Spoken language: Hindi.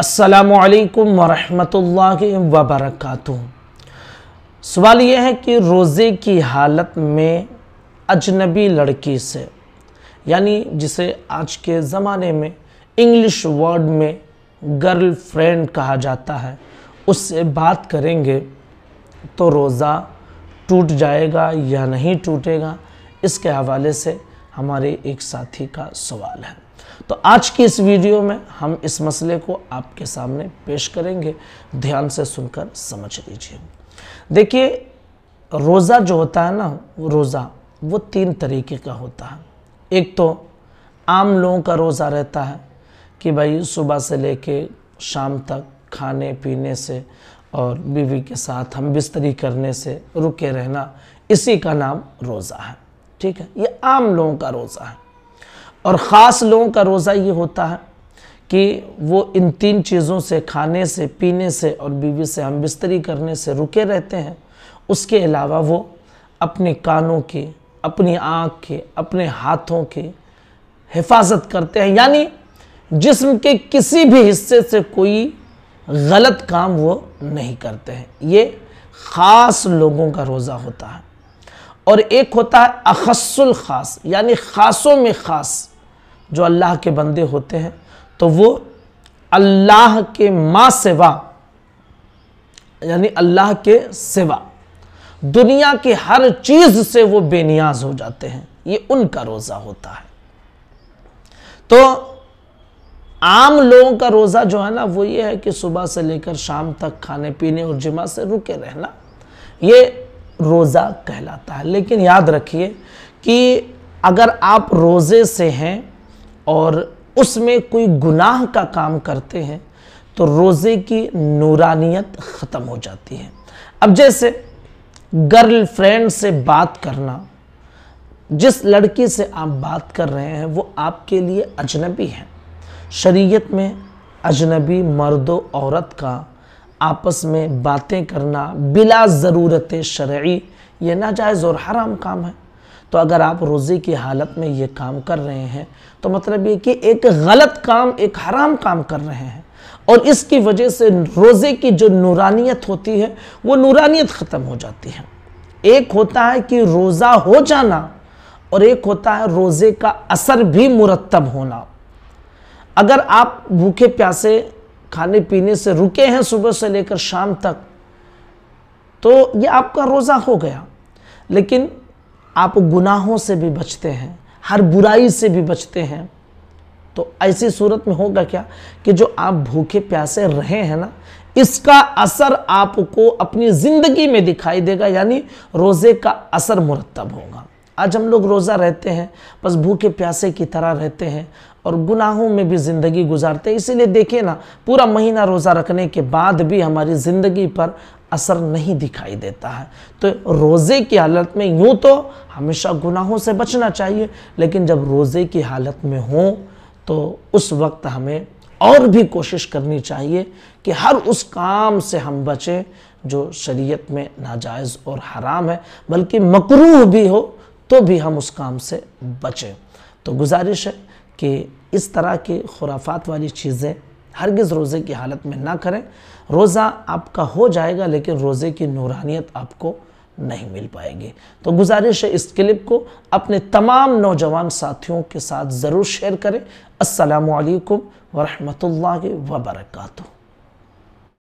असलकम वरहि वबरक सवाल यह है कि रोज़े की हालत में अजनबी लड़की से यानी जिसे आज के ज़माने में इंग्लिश वर्ड में गर्ल फ्रेंड कहा जाता है उससे बात करेंगे तो रोज़ा टूट जाएगा या नहीं टूटेगा इसके हवाले से हमारे एक साथी का सवाल है तो आज की इस वीडियो में हम इस मसले को आपके सामने पेश करेंगे ध्यान से सुनकर समझ लीजिए देखिए रोज़ा जो होता है ना रोज़ा वो तीन तरीके का होता है एक तो आम लोगों का रोज़ा रहता है कि भाई सुबह से लेके शाम तक खाने पीने से और बीवी के साथ हम बिस्तरी करने से रुके रहना इसी का नाम रोज़ा है ठीक है ये आम लोगों का रोज़ा है और ख़ास लोगों का रोज़ा ये होता है कि वो इन तीन चीज़ों से खाने से पीने से और बीवी से हम बिस्तरी करने से रुके रहते हैं उसके अलावा वो अपने कानों के अपनी आँख के अपने हाथों के हिफाजत करते हैं यानी जिस्म के किसी भी हिस्से से कोई गलत काम वो नहीं करते हैं ये ख़ास लोगों का रोज़ा होता है और एक होता है अखसुल ख़ास यानी ख़ासों में ख़ास जो अल्लाह के बंदे होते हैं तो वो अल्लाह के माँ सेवा यानी अल्लाह के सेवा दुनिया की हर चीज़ से वो बेनियाज हो जाते हैं ये उनका रोज़ा होता है तो आम लोगों का रोज़ा जो है ना वो ये है कि सुबह से लेकर शाम तक खाने पीने और जिमा से रुके रहना ये रोज़ा कहलाता है लेकिन याद रखिए कि अगर आप रोज़े से हैं और उसमें कोई गुनाह का काम करते हैं तो रोज़े की नूरानियत ख़त्म हो जाती है अब जैसे गर्ल फ्रेंड से बात करना जिस लड़की से आप बात कर रहे हैं वो आपके लिए अजनबी है शरीयत में अजनबी मर्द औरत का आपस में बातें करना बिला ज़रूरत शर्य ये नाजायज़ और हराम काम है तो अगर आप रोज़ी की हालत में ये काम कर रहे हैं तो मतलब ये कि एक गलत काम एक हराम काम कर रहे हैं और इसकी वजह से रोज़े की जो नूरानियत होती है वो नूरानियत ख़त्म हो जाती है एक होता है कि रोज़ा हो जाना और एक होता है रोज़े का असर भी मुरतब होना अगर आप भूखे प्यासे खाने पीने से रुके हैं सुबह से लेकर शाम तक तो ये आपका रोज़ा हो गया लेकिन आप गुनाहों से भी बचते हैं हर बुराई से भी बचते हैं तो ऐसी सूरत में होगा क्या कि जो आप भूखे प्यासे रहे हैं ना इसका असर आपको अपनी ज़िंदगी में दिखाई देगा यानी रोज़े का असर मुरतब होगा आज हम लोग रोज़ा रहते हैं बस भूखे प्यासे की तरह रहते हैं और गुनाहों में भी ज़िंदगी गुजारते हैं इसीलिए देखिए ना पूरा महीना रोज़ा रखने के बाद भी हमारी ज़िंदगी पर असर नहीं दिखाई देता है तो रोज़े की हालत में यूँ तो हमेशा गुनाहों से बचना चाहिए लेकिन जब रोज़े की हालत में हों तो उस वक्त हमें और भी कोशिश करनी चाहिए कि हर उस काम से हम बचें जो शरीयत में नाजायज़ और हराम है बल्कि मकरूह भी हो तो भी हम उस काम से बचें तो गुजारिश है कि इस तरह के खुराफात वाली चीज़ें हरगिज़ रोज़े की हालत में ना करें रोज़ा आपका हो जाएगा लेकिन रोज़े की नूरानियत आपको नहीं मिल पाएगी तो गुजारिश है इस क्लिप को अपने तमाम नौजवान साथियों के साथ ज़रूर शेयर करें असलकम वरहमल वर्का